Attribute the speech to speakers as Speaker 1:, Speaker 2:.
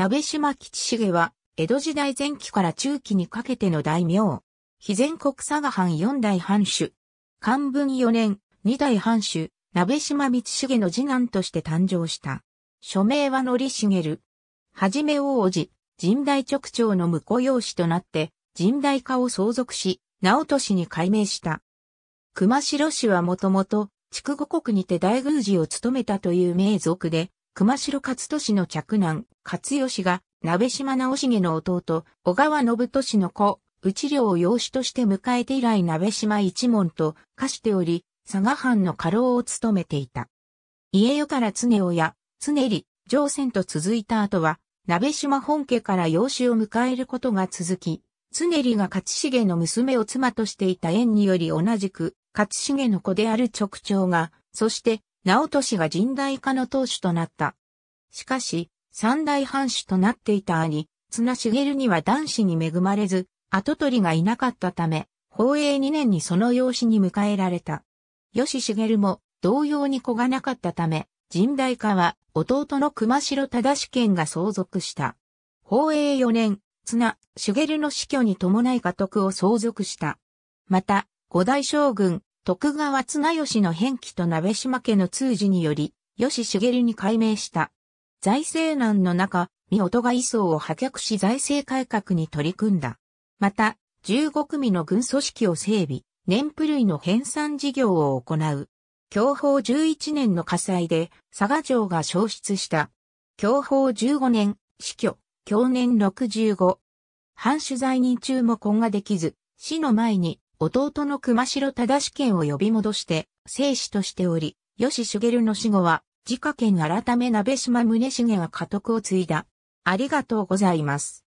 Speaker 1: 鍋島吉重は、江戸時代前期から中期にかけての大名。非全国佐賀藩四代藩主。漢文4年、二代藩主、鍋島道重の次男として誕生した。署名は則茂。はじめ王子、神代直長の婿養子となって、神代化を相続し、直都市に改名した。熊代氏はもともと、筑後国にて大宮寺を務めたという名族で、熊代勝利の嫡男、勝義が、鍋島直重の弟、小川信俊の子、内領を養子として迎えて以来鍋島一門と化しており、佐賀藩の家老を務めていた。家よから常親、常利、上船と続いた後は、鍋島本家から養子を迎えることが続き、常利が勝重の娘を妻としていた縁により同じく、勝重の子である直長が、そして直俊が神代化の当主となった。しかし、三大藩主となっていた兄、綱茂には男子に恵まれず、後取りがいなかったため、法永2年にその養子に迎えられた。吉茂も同様に子がなかったため、神代化は弟の熊代忠賢が相続した。法永4年、綱、茂の死去に伴い家督を相続した。また、五代将軍、徳川綱吉の変記と鍋島家の通事により、吉茂に改名した。財政難の中、見音が位相を破却し財政改革に取り組んだ。また、15組の軍組織を整備、年譜類の編纂事業を行う。享保11年の火災で佐賀城が消失した。享保15年、死去、享年65。藩主在任中も婚ができず、死の前に弟の熊代忠県を呼び戻して、生死としており、吉茂の死後は、自家権改め鍋島宗重が家督を継いだ。ありがとうございます。